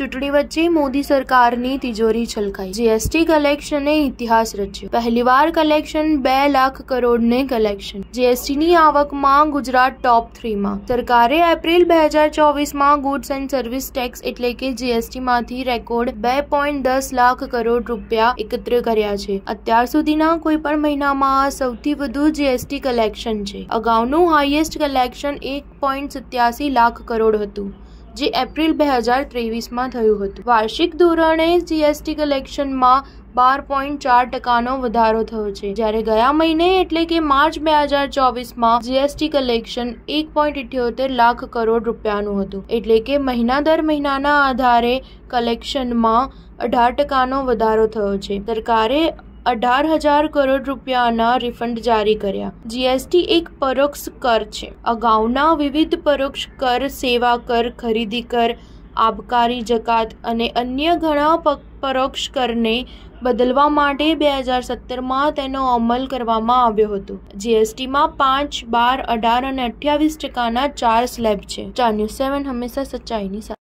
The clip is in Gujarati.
ચૂંટણી વચ્ચે મોદી સરકારની તિજોરી છલકાઈ જીએસટી કલેક્શને ઇતિહાસ રચ્યો પહેલીવાર કલેક્શન બે લાખ કરોડને કલેક્શન જીએસટીની આવકમાં ગુજરાત ટોપ થ્રીમાં સરકારે એપ્રિલ બે હજાર ચોવીસમાં ગુડ્સ એન્ડ સર્વિસ ટેક્સ એટલે કે જીએસટીમાંથી રેકોર્ડ બે પોઈન્ટ દસ લાખ કરોડ રૂપિયા એકત્ર કર્યા છે અત્યાર સુધીના કોઈ પણ મહિનામાં સૌથી વધુ જીએસટી કલેક્શન છે અગાઉનું હાઈએસ્ટ કલેક્શન એક પોઈન્ટ સત્યાસી લાખ કરોડ હતું જે એપ્રિલ બે હજાર ત્રેવીસમાં થયું હતું વાર્ષિક ધોરણે જીએસટી કલેક્શનમાં બાર પોઈન્ટ ચાર ટકાનો વધારો થયો છે જ્યારે ગયા મહિને એટલે કે માર્ચ બે હજાર ચોવીસમાં જીએસટી કલેક્શન એક પોઈન્ટ ઇઠ્યોતેર લાખ કરોડ રૂપિયાનું હતું એટલે કે મહિના દર મહિનાના આધારે કલેક્શનમાં અઢાર ટકાનો વધારો થયો છે સરકારે અઢાર હજાર કરોડ રૂપિયાના રિફંડ જારી કર્યા જીએસટી એક પરોક્ષ કર છે અગાઉના વિવિધ પરોક્ષ કર સેવા કર ખરીદી કર આબકારી જકાત અને અન્ય ઘણા પરોક્ષ કરને બદલવા માટે બે હજાર સત્તરમાં તેનો અમલ કરવામાં આવ્યો હતો જીએસટીમાં પાંચ બાર અઢાર અને અઠ્યાવીસ ટકાના ચાર સ્લેબ છે ચાર ન્યૂઝ સેવન હંમેશા સચ્ચાઈની સાથે